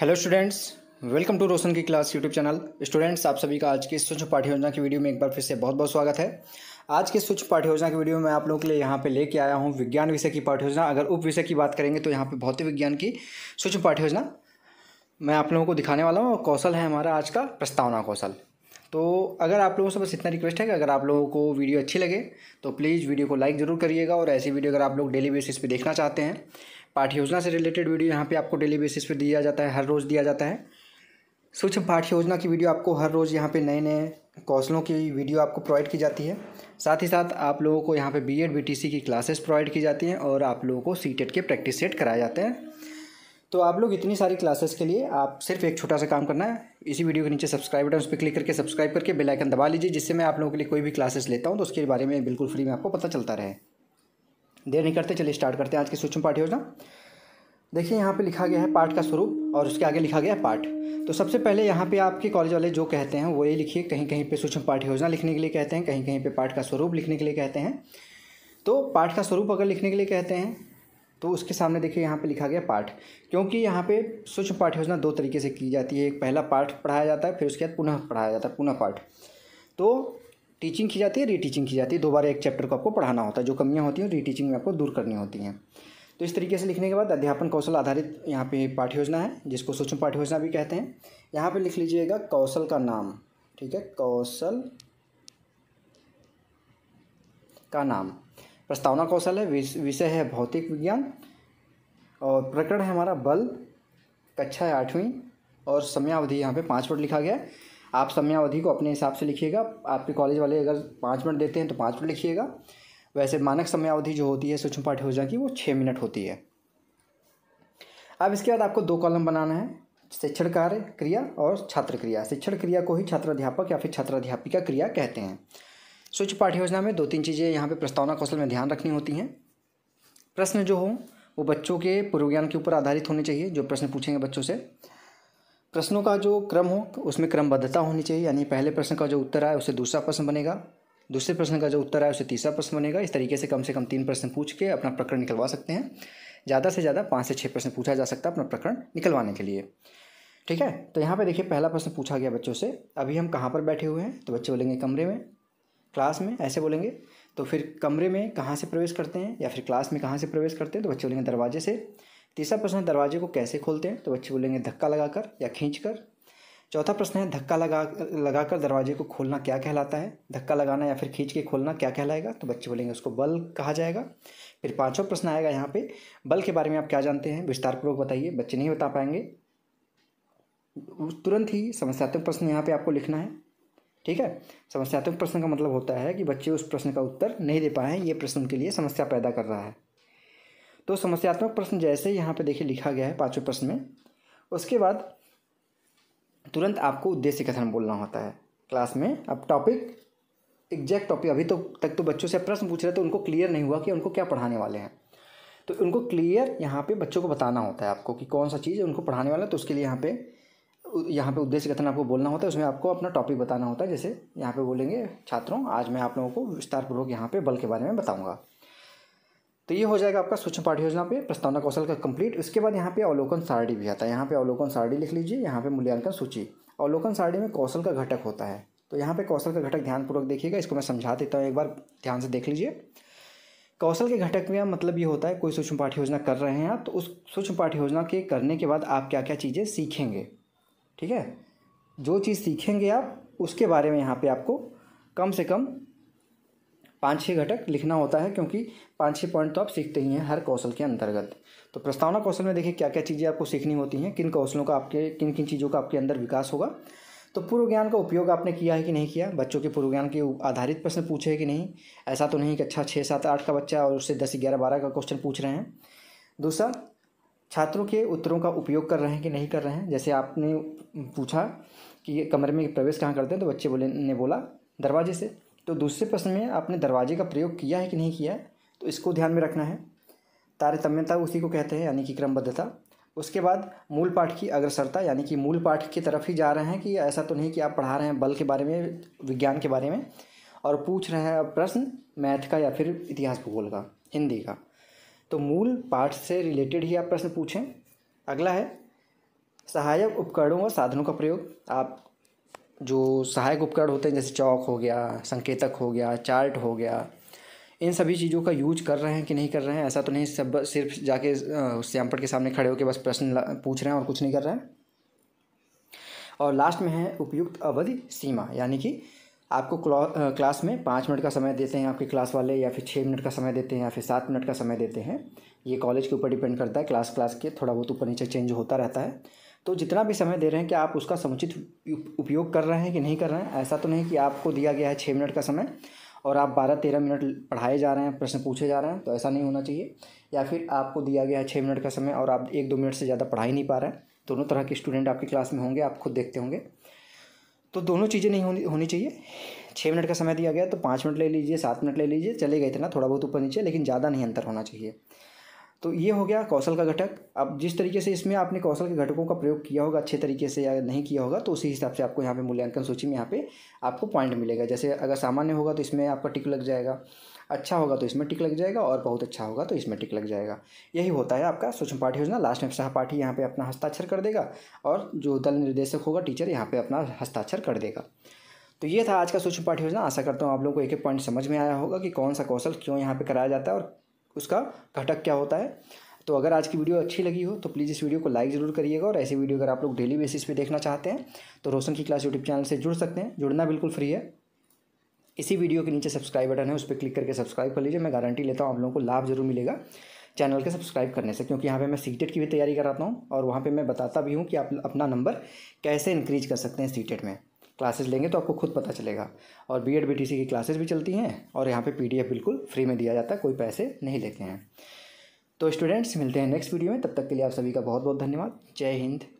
hello students welcome to Roshan की class YouTube channel students आप सभी का आज की स्वच्छ पाठ्य योजना की वीडियो में एक बार फिर से बहुत बहुत स्वागत है आज के स्वच्छ पाठ्य योजना की वीडियो में आप लोगों के लिए यहाँ पे लेके आया हूँ विज्ञान विषय की पाठ्य योजना अगर उप विषय की बात करेंगे तो यहाँ पर भौतिक विज्ञान की स्वच्छ पाठ्य योजना मैं आप लोगों को दिखाने वाला हूँ और कौशल है हमारा आज का प्रस्तावना कौशल तो अगर आप लोगों से बस इतना रिक्वेस्ट है कि अगर आप लोगों को वीडियो अच्छी लगे तो प्लीज़ वीडियो को लाइक ज़रूर करिएगा और ऐसी वीडियो अगर आप लोग डेली बेसिस पे देखना चाहते हैं पाठ योजना से रिलेटेड वीडियो यहाँ पे आपको डेली बेसिस पे दिया जाता है हर रोज़ दिया जाता है सूक्ष्म पाठ योजना की वीडियो आपको हर रोज़ यहाँ पर नए नए कौशलों की वीडियो आपको प्रोवाइड की जाती है साथ ही साथ आप लोगों को यहाँ पे बी एड की क्लासेस प्रोवाइड की जाती हैं और आप लोगों को सी के प्रैक्टिस सेट कराए जाते हैं तो आप लोग इतनी सारी क्लासेस के लिए आप सिर्फ एक छोटा सा काम करना है इसी वीडियो के नीचे सब्सक्राइब बटन उस पर क्लिक करके सब्सक्राइब करके बेल आइकन दबा लीजिए जिससे मैं आप लोगों के लिए कोई भी क्लासेस लेता हूँ तो उसके बारे में बिल्कुल फ्री में आपको पता चलता रहे देर नहीं करते चलिए स्टार्ट करते हैं आज की सूक्ष्म पाठ योजना देखिए यहाँ पर लिखा गया है पाठ का स्वरूप और उसके आगे लिखा गया है पाठ तो सबसे पहले यहाँ पे आपके कॉलेज वाले जो कहते हैं वो ये लिखिए कहीं कहीं पे सूक्ष्म पाठ योजना लिखने के लिए कहते हैं कहीं कहीं पे पाठ का स्वरूप लिखने के लिए कहते हैं तो पाठ का स्वरूप अगर लिखने के लिए कहते हैं तो उसके सामने देखिए यहाँ पे लिखा गया पाठ क्योंकि यहाँ पे सूक्ष्म पाठ योजना दो तरीके से की जाती है एक पहला पाठ पढ़ाया जाता है फिर उसके बाद पुनः पढ़ाया जाता है पुनः पाठ तो टीचिंग की जाती है रीटीचिंग की जाती है दोबारा एक चैप्टर को आपको पढ़ाना होता है जो कमियाँ होती हैं रीटीचिंग में आपको दूर करनी होती हैं तो इस तरीके से लिखने के बाद अध्यापन कौशल आधारित यहाँ पे पाठ योजना है जिसको सूक्ष्म पाठ योजना भी कहते हैं यहाँ पे लिख लीजिएगा कौशल का नाम ठीक है कौशल का नाम प्रस्तावना कौशल है विषय है भौतिक विज्ञान और प्रकरण है हमारा बल कक्षा है आठवीं और समयावधि यहाँ पे पाँच मिनट लिखा गया है आप समयावधि को अपने हिसाब से लिखिएगा आपके कॉलेज वाले अगर पाँच मिनट देते हैं तो पाँच मिनट लिखिएगा वैसे मानक समयावधि जो होती है सूक्ष्म योजना की वो छः मिनट होती है अब इसके बाद आपको दो कॉलम बनाना है शिक्षण कार्य क्रिया और छात्र क्रिया शिक्षण क्रिया को ही छात्राध्यापक या फिर छात्राध्यापिका क्रिया कहते हैं स्वच्छ पाठ्य योजना में दो तीन चीज़ें यहाँ पे प्रस्तावना कौशल में ध्यान रखनी होती हैं प्रश्न जो हो वो बच्चों के पूर्व ज्ञान के ऊपर आधारित होने चाहिए जो प्रश्न पूछेंगे बच्चों से प्रश्नों का जो क्रम हो उसमें क्रमबद्धता होनी चाहिए यानी पहले प्रश्न का जो उत्तर आए उससे दूसरा प्रश्न बनेगा दूसरे प्रश्न का जो उत्तर आए उससे तीसरा प्रश्न बनेगा इस तरीके से कम से कम तीन प्रश्न पूछ के अपना प्रकरण निकलवा सकते हैं ज़्यादा से ज़्यादा पाँच से छः प्रश्न पूछा जा सकता है अपना प्रकरण निकलवाने के लिए ठीक है तो यहाँ पे देखिए पहला प्रश्न पूछा गया बच्चों से अभी हम कहाँ पर बैठे हुए हैं तो बच्चे बोलेंगे कमरे में क्लास में ऐसे बोलेंगे तो फिर कमरे में कहाँ से प्रवेश करते हैं या फिर क्लास में कहाँ से प्रवेश करते हैं तो बच्चे बोलेंगे दरवाजे से तीसरा प्रश्न है दरवाजे को कैसे खोलते हैं तो बच्चे बोलेंगे धक्का लगाकर या खींच कर चौथा प्रश्न है धक्का लगा लगाकर दरवाजे को खोलना क्या कहलाता है धक्का लगाना या फिर खींच के खोलना क्या कहलाएगा तो बच्चे बोलेंगे उसको बल कहा जाएगा फिर पांचवा प्रश्न आएगा यहाँ पे बल के बारे में आप क्या जानते हैं विस्तारपूर्वक बताइए बच्चे नहीं बता पाएंगे तुरंत ही समस्यात्मक प्रश्न यहाँ पर आपको लिखना है ठीक है समस्यात्मक प्रश्न का मतलब होता है कि बच्चे उस प्रश्न का उत्तर नहीं दे पाए हैं ये प्रश्न उनके लिए समस्या पैदा कर रहा है तो समस्यात्मक प्रश्न जैसे यहाँ पे देखिए लिखा गया है पाँचवें प्रश्न में उसके बाद तुरंत आपको उद्देश्य कथन बोलना होता है क्लास में अब टॉपिक एग्जैक्ट टॉपिक अभी तो तक तो बच्चों से प्रश्न पूछ रहे थे उनको क्लियर नहीं हुआ कि उनको क्या पढ़ाने वाले हैं तो उनको क्लियर यहाँ पे बच्चों को बताना होता है आपको कि कौन सा चीज़ उनको पढ़ाने वाला है तो उसके लिए यहाँ पे यहाँ पे उद्देश्य कथन आपको बोलना होता है उसमें आपको अपना टॉपिक बताना होता है जैसे यहाँ पे बोलेंगे छात्रों आज मैं आप लोगों को विस्तारपूर्वक यहाँ पे बल के बारे में बताऊँगा तो ये हो जाएगा आपका सूक्ष्म पाठ योजना पे प्रस्तावना कौशल का कंप्लीट उसके बाद यहाँ पे अवलोकन सारणी भी आता है यहाँ पे अवलोकन सारणी लिख लीजिए यहाँ पे मूल्यांकन सूची अवलोकन सारणी में कौशल का घटक होता है तो यहाँ पे कौशल का घटक ध्यानपूर्वक देखिएगा इसको मैं समझा देता हूँ एक बार ध्यान से देख लीजिए कौशल के घटक में मतलब ये होता है कोई सूक्ष्म पाठ योजना कर रहे हैं आप तो उस सूक्ष्म पाठ योजना के करने के बाद आप क्या क्या चीज़ें सीखेंगे ठीक है जो चीज़ सीखेंगे आप उसके बारे में यहाँ पे आपको कम से कम पाँच छः घटक लिखना होता है क्योंकि पाँच छः पॉइंट तो आप सीखते ही हैं हर कौशल के अंतर्गत तो प्रस्तावना कौशल में देखिए क्या क्या चीज़ें आपको सीखनी होती हैं किन कौशलों का आपके किन किन चीज़ों का आपके अंदर विकास होगा तो पूर्व ज्ञान का उपयोग आपने किया है कि नहीं किया बच्चों के पूर्व ज्ञान के आधारित प्रश्न पूछे कि नहीं ऐसा तो नहीं कि अच्छा छः सात आठ का बच्चा और उससे दस ग्यारह बारह का क्वेश्चन पूछ रहे हैं दूसरा छात्रों के उत्तरों का उपयोग कर रहे हैं कि नहीं कर रहे हैं जैसे आपने पूछा कि ये कमरे में प्रवेश कहाँ करते हैं तो बच्चे बोले ने बोला दरवाजे से तो दूसरे प्रश्न में आपने दरवाजे का प्रयोग किया है कि नहीं किया है तो इसको ध्यान में रखना है तारतम्यता उसी को कहते हैं यानी कि क्रमबद्धता उसके बाद मूल पाठ की अग्रसरता यानी कि मूल पाठ की तरफ ही जा रहे हैं कि ऐसा तो नहीं कि आप पढ़ा रहे हैं बल के बारे में विज्ञान के बारे में और पूछ रहे हैं प्रश्न मैथ का या फिर इतिहास भूगोल का हिंदी का तो मूल पाठ से रिलेटेड ही आप प्रश्न पूछें अगला है सहायक उपकरणों और साधनों का प्रयोग आप जो सहायक उपकरण होते हैं जैसे चौक हो गया संकेतक हो गया चार्ट हो गया इन सभी चीज़ों का यूज कर रहे हैं कि नहीं कर रहे हैं ऐसा तो नहीं सब सिर्फ जाके श्यामपट के सामने खड़े होकर बस प्रश्न पूछ रहे हैं और कुछ नहीं कर रहे हैं और लास्ट में है उपयुक्त अवधि सीमा यानी कि आपको क्लास में पाँच मिनट का समय देते हैं आपके क्लास वाले या फिर छः मिनट का समय देते हैं या फिर सात मिनट का समय देते हैं ये कॉलेज के ऊपर डिपेंड करता है क्लास क्लास के थोड़ा बहुत ऊपर नीचे चेंज होता रहता है तो जितना भी समय दे रहे हैं कि आप उसका समुचित उपयोग कर रहे हैं कि नहीं कर रहे हैं ऐसा तो नहीं कि आपको दिया गया है छः मिनट का समय और आप बारह तेरह मिनट पढ़ाए जा रहे हैं प्रश्न पूछे जा रहे हैं तो ऐसा नहीं होना चाहिए या फिर आपको दिया गया है छः मिनट का समय और आप एक दो मिनट से ज़्यादा पढ़ा ही नहीं पा रहे हैं दोनों तरह के स्टूडेंट आपकी क्लास में होंगे आप खुद देखते होंगे तो दोनों चीज़ें नहीं होनी होनी चाहिए छः मिनट का समय दिया गया तो पाँच मिनट ले लीजिए सात मिनट ले लीजिए चले गए थे ना थोड़ा बहुत ऊपर नीचे लेकिन ज़्यादा नहीं अंतर होना चाहिए तो ये हो गया कौशल का घटक अब जिस तरीके से इसमें आपने कौशल के घटकों का प्रयोग किया होगा अच्छे तरीके से या नहीं किया होगा तो उसी हिसाब से आपको यहाँ पे मूल्यांकन सूची में यहाँ पे आपको पॉइंट मिलेगा जैसे अगर सामान्य होगा तो इसमें आपका टिक लग जाएगा अच्छा होगा तो इसमें टिक लग जाएगा और बहुत अच्छा होगा तो इसमें टिक लग जाएगा यही होता है आपका सूक्ष्म पाठ योजना लास्ट में सहपाठी यहाँ पर अपना हस्ताक्षर कर देगा और जो दल निर्देशक होगा टीचर यहाँ पर अपना हस्ताक्षर कर देगा तो ये था आज का सूक्ष्म पाठ योजना आशा करता हूँ आप लोगों को एक एक पॉइंट समझ में आया होगा कि कौन सा कौशल क्यों यहाँ पर कराया जाता है और उसका घटक क्या होता है तो अगर आज की वीडियो अच्छी लगी हो तो प्लीज़ इस वीडियो को लाइक ज़रूर करिएगा और ऐसी वीडियो अगर आप लोग डेली बेसिस पे देखना चाहते हैं तो रोशन की क्लास यूट्यूब चैनल से जुड़ सकते हैं जुड़ना बिल्कुल फ्री है इसी वीडियो के नीचे सब्सक्राइब बटन है उस पर क्लिक करके सब्सक्राइब कर लीजिए मैं गारंटी लेता हूँ आप लोगों को लाभ जरूर मिलेगा चैनल के सब्सक्राइब करने से क्योंकि यहाँ पे मैं सीटेट की भी तैयारी कराता हूँ और वहाँ पे मैं बताता भी हूँ कि आप अपना नंबर कैसे इंक्रीज कर सकते हैं सीटेट में क्लासेस लेंगे तो आपको खुद पता चलेगा और B Ed B T C की क्लासेस भी चलती हैं और यहाँ पे पी डी एफ बिल्कुल फ्री में दिया जाता है कोई पैसे नहीं लेते हैं तो स्टूडेंट्स मिलते हैं नेक्स्ट वीडियो में तब तक के लिए आप सभी का बहुत बहुत धन्यवाद जय हिंद